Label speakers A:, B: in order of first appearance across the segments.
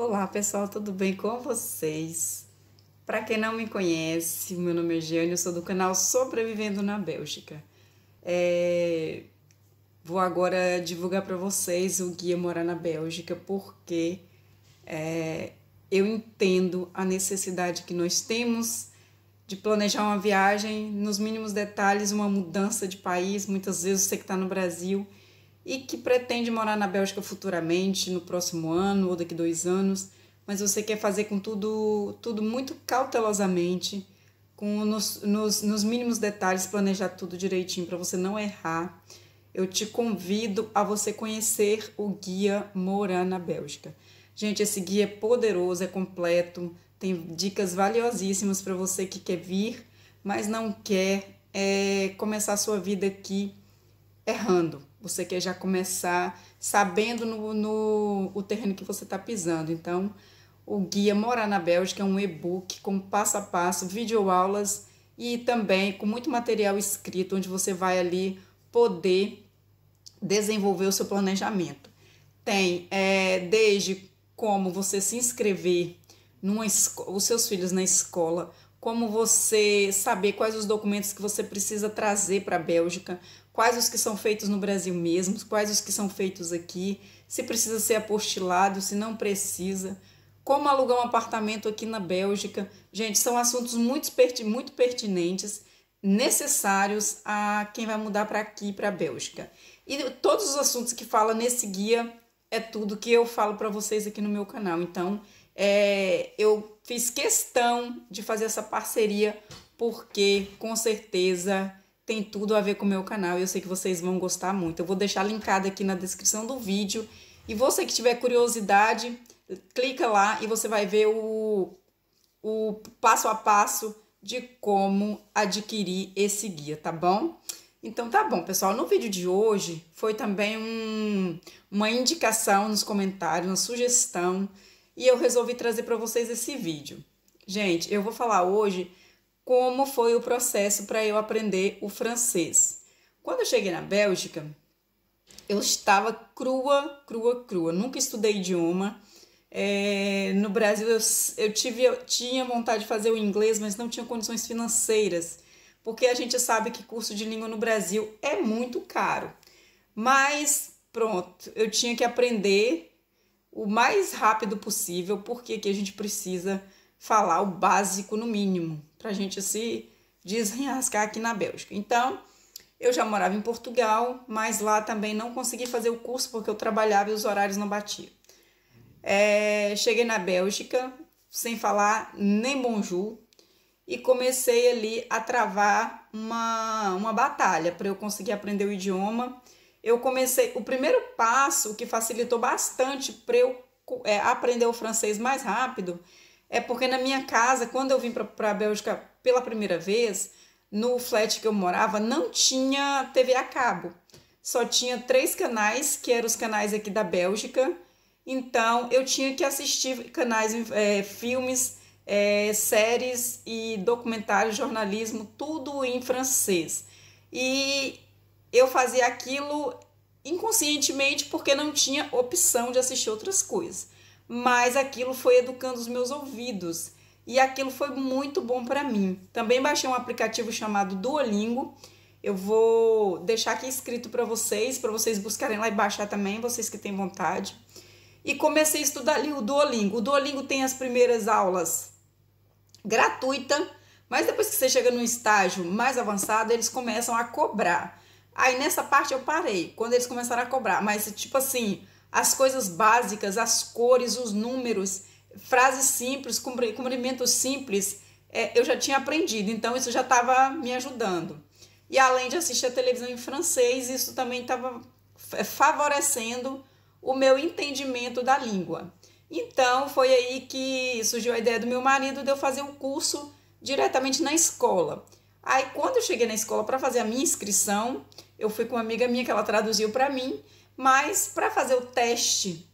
A: Olá pessoal, tudo bem com vocês? Para quem não me conhece, meu nome é Giane, eu sou do canal Sobrevivendo na Bélgica. É... Vou agora divulgar para vocês o guia Morar na Bélgica, porque é... eu entendo a necessidade que nós temos de planejar uma viagem, nos mínimos detalhes, uma mudança de país. Muitas vezes você que está no Brasil e que pretende morar na Bélgica futuramente, no próximo ano ou daqui dois anos, mas você quer fazer com tudo, tudo muito cautelosamente, com nos, nos, nos mínimos detalhes, planejar tudo direitinho para você não errar. Eu te convido a você conhecer o guia Morar na Bélgica. Gente, esse guia é poderoso, é completo, tem dicas valiosíssimas para você que quer vir, mas não quer é, começar a sua vida aqui errando. Você quer já começar sabendo no, no o terreno que você está pisando. Então, o guia Morar na Bélgica é um e-book com passo a passo, videoaulas e também com muito material escrito, onde você vai ali poder desenvolver o seu planejamento. Tem é, desde como você se inscrever numa os seus filhos na escola, como você saber quais os documentos que você precisa trazer para a Bélgica, quais os que são feitos no Brasil mesmo, quais os que são feitos aqui, se precisa ser apostilado, se não precisa, como alugar um apartamento aqui na Bélgica. Gente, são assuntos muito, muito pertinentes, necessários a quem vai mudar para aqui, para a Bélgica. E todos os assuntos que fala nesse guia é tudo que eu falo para vocês aqui no meu canal. Então, é, eu fiz questão de fazer essa parceria porque com certeza tem tudo a ver com o meu canal e eu sei que vocês vão gostar muito. Eu vou deixar linkado aqui na descrição do vídeo. E você que tiver curiosidade, clica lá e você vai ver o, o passo a passo de como adquirir esse guia, tá bom? Então tá bom, pessoal. No vídeo de hoje foi também um, uma indicação nos comentários, uma sugestão, e eu resolvi trazer para vocês esse vídeo. Gente, eu vou falar hoje como foi o processo para eu aprender o francês. Quando eu cheguei na Bélgica, eu estava crua, crua, crua. Nunca estudei idioma. É, no Brasil eu, eu, tive, eu tinha vontade de fazer o inglês, mas não tinha condições financeiras, porque a gente sabe que curso de língua no Brasil é muito caro. Mas pronto, eu tinha que aprender o mais rápido possível, porque que a gente precisa falar o básico no mínimo, para a gente se desenrascar aqui na Bélgica. Então, eu já morava em Portugal, mas lá também não consegui fazer o curso porque eu trabalhava e os horários não batiam. É, cheguei na Bélgica sem falar nem bonjour e comecei ali a travar uma, uma batalha para eu conseguir aprender o idioma. Eu comecei, o primeiro passo que facilitou bastante para eu é, aprender o francês mais rápido é porque na minha casa, quando eu vim para a Bélgica pela primeira vez, no flat que eu morava, não tinha TV a cabo. Só tinha três canais, que eram os canais aqui da Bélgica. Então, eu tinha que assistir canais, é, filmes, é, séries e documentários, jornalismo, tudo em francês. E eu fazia aquilo inconscientemente porque não tinha opção de assistir outras coisas mas aquilo foi educando os meus ouvidos e aquilo foi muito bom para mim. Também baixei um aplicativo chamado Duolingo. Eu vou deixar aqui escrito para vocês, para vocês buscarem lá e baixar também, vocês que têm vontade. E comecei a estudar ali o Duolingo. O Duolingo tem as primeiras aulas gratuita, mas depois que você chega num estágio mais avançado, eles começam a cobrar. Aí nessa parte eu parei, quando eles começaram a cobrar, mas tipo assim, as coisas básicas, as cores, os números, frases simples, cumprimentos simples, é, eu já tinha aprendido, então isso já estava me ajudando. E além de assistir a televisão em francês, isso também estava é, favorecendo o meu entendimento da língua. Então foi aí que surgiu a ideia do meu marido de eu fazer um curso diretamente na escola. Aí quando eu cheguei na escola para fazer a minha inscrição, eu fui com uma amiga minha que ela traduziu para mim mas para fazer o teste,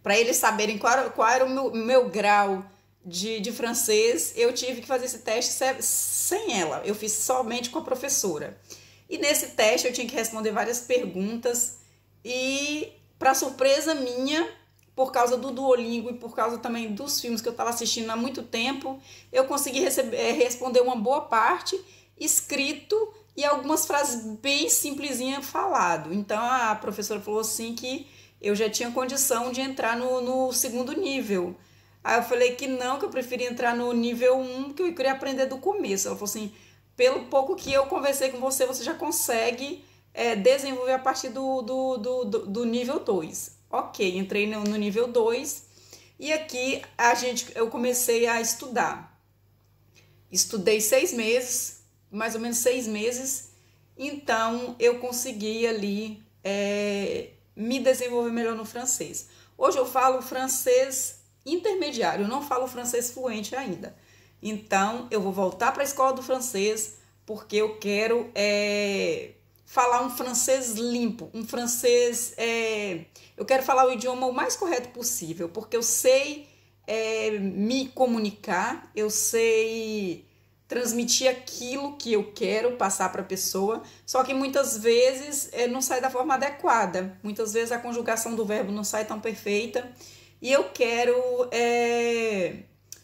A: para eles saberem qual, qual era o meu, meu grau de, de francês, eu tive que fazer esse teste sem ela. Eu fiz somente com a professora. E nesse teste eu tinha que responder várias perguntas e, para surpresa minha, por causa do Duolingo e por causa também dos filmes que eu estava assistindo há muito tempo, eu consegui receber, eh, responder uma boa parte escrito e algumas frases bem simplesinha falado. Então a professora falou assim que eu já tinha condição de entrar no, no segundo nível. Aí eu falei que não, que eu preferia entrar no nível 1, que eu queria aprender do começo. Ela falou assim: pelo pouco que eu conversei com você, você já consegue é, desenvolver a partir do, do, do, do nível 2. Ok, entrei no, no nível 2 e aqui a gente, eu comecei a estudar. Estudei seis meses, mais ou menos seis meses, então eu consegui ali é, me desenvolver melhor no francês. Hoje eu falo francês intermediário, eu não falo francês fluente ainda. Então eu vou voltar para a escola do francês porque eu quero é, falar um francês limpo, um francês. É, eu quero falar o idioma o mais correto possível, porque eu sei é, me comunicar, eu sei transmitir aquilo que eu quero passar para a pessoa, só que muitas vezes é, não sai da forma adequada, muitas vezes a conjugação do verbo não sai tão perfeita e eu quero é,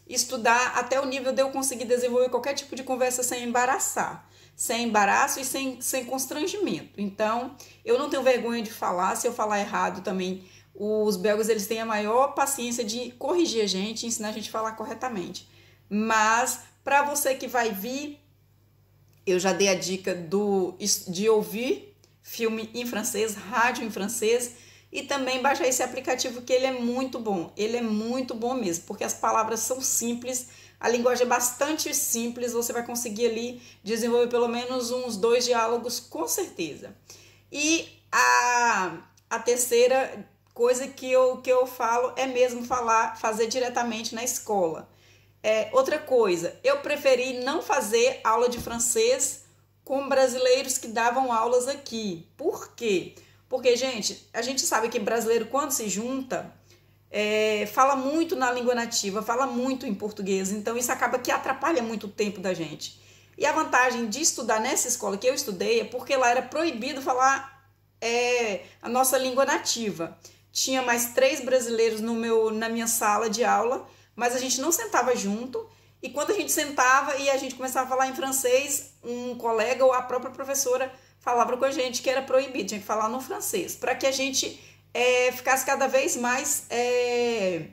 A: estudar até o nível de eu conseguir desenvolver qualquer tipo de conversa sem embaraçar, sem embaraço e sem, sem constrangimento. Então, eu não tenho vergonha de falar, se eu falar errado também. Os belgas eles têm a maior paciência de corrigir a gente, ensinar a gente a falar corretamente. Mas para você que vai vir, eu já dei a dica do de ouvir filme em francês, rádio em francês e também baixar esse aplicativo que ele é muito bom. Ele é muito bom mesmo, porque as palavras são simples, a linguagem é bastante simples, você vai conseguir ali desenvolver pelo menos uns dois diálogos com certeza. E a, a terceira coisa que eu, que eu falo é mesmo falar, fazer diretamente na escola. É, outra coisa, eu preferi não fazer aula de francês com brasileiros que davam aulas aqui. Por quê? Porque, gente, a gente sabe que brasileiro, quando se junta, é, fala muito na língua nativa, fala muito em português, então isso acaba que atrapalha muito o tempo da gente. E a vantagem de estudar nessa escola que eu estudei é porque lá era proibido falar é, a nossa língua nativa. Tinha mais três brasileiros no meu, na minha sala de aula mas a gente não sentava junto. E quando a gente sentava e a gente começava a falar em francês, um colega ou a própria professora falava com a gente que era proibido, tinha que falar no francês, para que a gente é, ficasse cada vez mais é,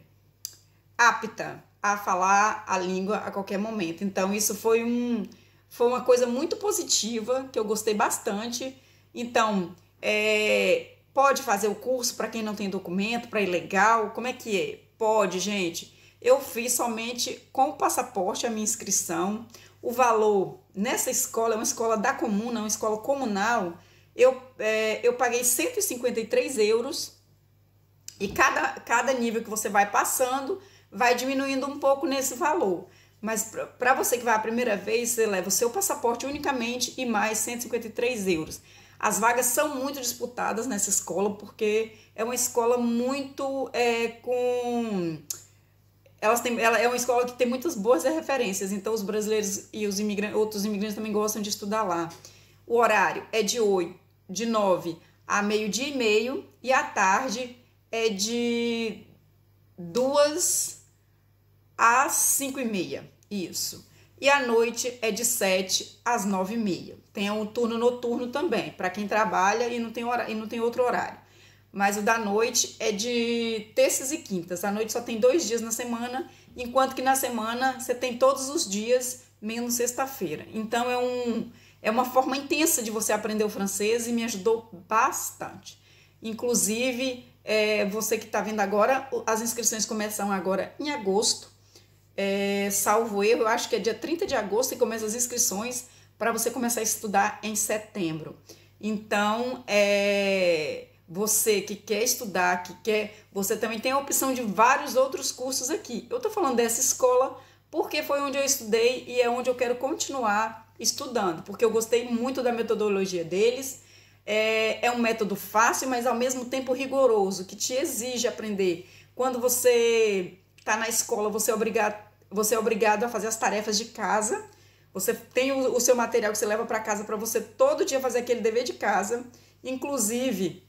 A: apta a falar a língua a qualquer momento. Então, isso foi, um, foi uma coisa muito positiva, que eu gostei bastante. Então, é, pode fazer o curso para quem não tem documento, para ilegal, como é que é? Pode, gente eu fiz somente com o passaporte a minha inscrição. O valor nessa escola, é uma escola da comuna, uma escola comunal, eu, é, eu paguei 153 euros e cada, cada nível que você vai passando vai diminuindo um pouco nesse valor. Mas para você que vai a primeira vez, você leva o seu passaporte unicamente e mais 153 euros. As vagas são muito disputadas nessa escola porque é uma escola muito é, com elas têm, ela é uma escola que tem muitas boas referências, então os brasileiros e os imigrantes, outros imigrantes também gostam de estudar lá. O horário é de 8, de 9 a meio-dia e meio, e à tarde é de 2 às 5 e meia, isso. E à noite é de 7 às 9 e meia. Tem um turno noturno também, para quem trabalha e não tem, hora, e não tem outro horário mas o da noite é de terças e quintas. A noite só tem dois dias na semana, enquanto que na semana você tem todos os dias, menos sexta-feira. Então é, um, é uma forma intensa de você aprender o francês e me ajudou bastante. Inclusive, é, você que está vendo agora, as inscrições começam agora em agosto. É, salvo erro, eu acho que é dia 30 de agosto que começa as inscrições para você começar a estudar em setembro. Então, é, você que quer estudar, que quer, você também tem a opção de vários outros cursos aqui. Eu estou falando dessa escola porque foi onde eu estudei e é onde eu quero continuar estudando, porque eu gostei muito da metodologia deles. É, é um método fácil, mas ao mesmo tempo rigoroso, que te exige aprender. Quando você está na escola, você é, obrigado, você é obrigado a fazer as tarefas de casa. Você tem o, o seu material que você leva para casa para você todo dia fazer aquele dever de casa. Inclusive,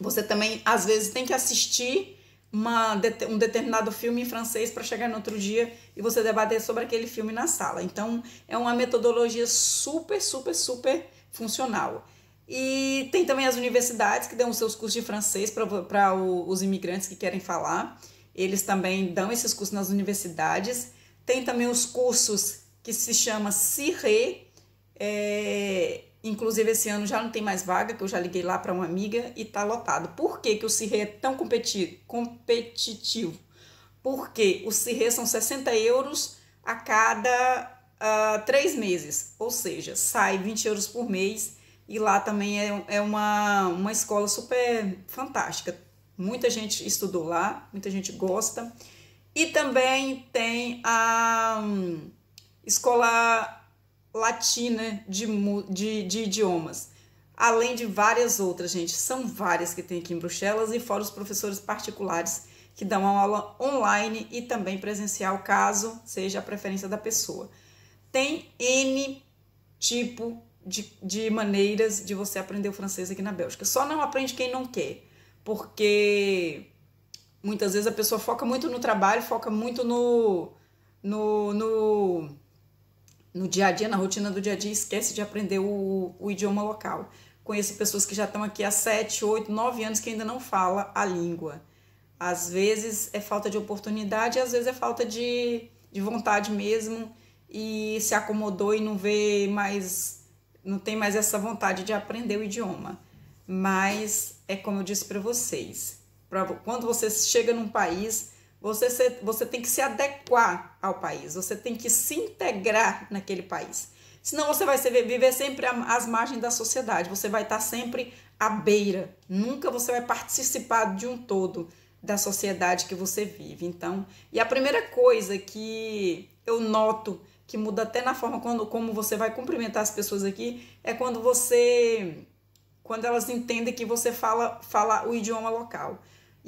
A: você também, às vezes, tem que assistir uma, um determinado filme em francês para chegar no outro dia e você debater sobre aquele filme na sala. Então, é uma metodologia super, super, super funcional. E tem também as universidades que dão os seus cursos de francês para os imigrantes que querem falar. Eles também dão esses cursos nas universidades. Tem também os cursos que se chama CIRE, é, Inclusive, esse ano já não tem mais vaga, que eu já liguei lá para uma amiga e tá lotado. Por que, que o CIRRE é tão competi competitivo? Porque o CIRE são 60 euros a cada uh, três meses, ou seja, sai 20 euros por mês e lá também é, é uma, uma escola super fantástica. Muita gente estudou lá, muita gente gosta. E também tem a um, escola latina de, de, de idiomas. Além de várias outras, gente. São várias que tem aqui em Bruxelas e fora os professores particulares que dão aula online e também presencial, caso seja a preferência da pessoa. Tem N tipo de, de maneiras de você aprender o francês aqui na Bélgica. Só não aprende quem não quer, porque muitas vezes a pessoa foca muito no trabalho, foca muito no, no, no no dia a dia, na rotina do dia a dia, esquece de aprender o, o idioma local. Conheço pessoas que já estão aqui há 7, 8, 9 anos que ainda não fala a língua. Às vezes é falta de oportunidade, às vezes é falta de, de vontade mesmo e se acomodou e não vê mais, não tem mais essa vontade de aprender o idioma. Mas é como eu disse para vocês, pra, quando você chega num país, você, se, você tem que se adequar ao país, você tem que se integrar naquele país. Senão você vai viver sempre às margens da sociedade, você vai estar sempre à beira, nunca você vai participar de um todo da sociedade que você vive. Então, e a primeira coisa que eu noto que muda até na forma quando, como você vai cumprimentar as pessoas aqui é quando você quando elas entendem que você fala fala o idioma local.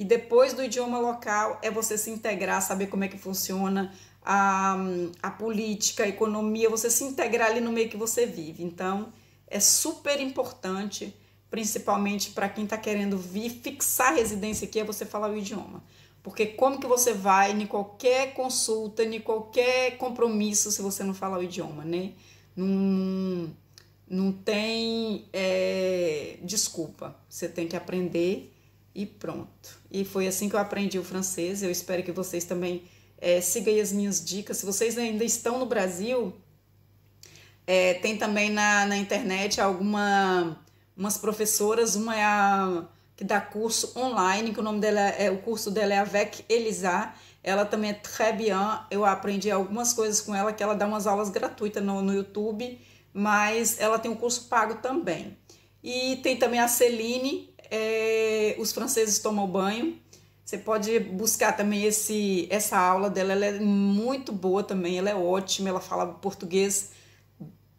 A: E depois do idioma local é você se integrar, saber como é que funciona a, a política, a economia, você se integrar ali no meio que você vive. Então, é super importante, principalmente para quem está querendo vir fixar residência aqui, é você falar o idioma. Porque como que você vai em qualquer consulta, em qualquer compromisso se você não falar o idioma, né? Não, não tem é, desculpa. Você tem que aprender e pronto. E foi assim que eu aprendi o francês. Eu espero que vocês também é, sigam as minhas dicas. Se vocês ainda estão no Brasil, é, tem também na, na internet algumas professoras, uma é a que dá curso online, que o nome dela é o curso dela é Avec Elisa. Ela também é très bien. Eu aprendi algumas coisas com ela, que ela dá umas aulas gratuitas no, no YouTube, mas ela tem um curso pago também. E tem também a Celine, é, os franceses tomam banho. Você pode buscar também esse, essa aula dela, ela é muito boa também, ela é ótima, ela fala português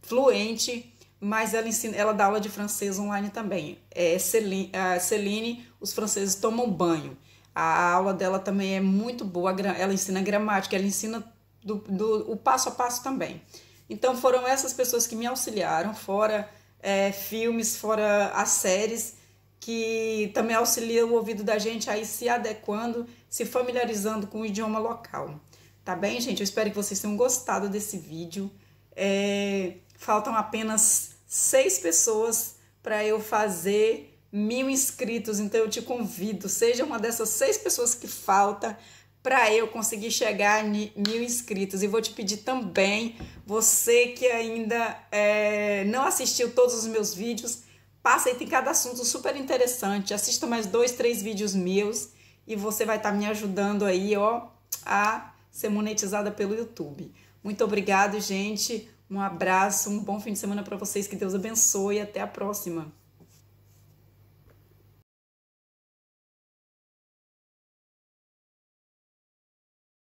A: fluente, mas ela ensina, ela dá aula de francês online também. É Celine, Celine os franceses tomam banho. A aula dela também é muito boa, ela ensina gramática, ela ensina do, do, o passo a passo também. Então foram essas pessoas que me auxiliaram, fora é, filmes, fora as séries que também auxilia o ouvido da gente aí se adequando, se familiarizando com o idioma local. Tá bem, gente? Eu espero que vocês tenham gostado desse vídeo. É, faltam apenas seis pessoas para eu fazer mil inscritos, então eu te convido, seja uma dessas seis pessoas que falta para eu conseguir chegar a mil inscritos. E vou te pedir também, você que ainda é, não assistiu todos os meus vídeos, Passa aí, tem cada assunto super interessante. Assista mais dois, três vídeos meus e você vai estar tá me ajudando aí, ó, a ser monetizada pelo YouTube. Muito obrigado, gente. Um abraço, um bom fim de semana para vocês. Que Deus abençoe e até a próxima.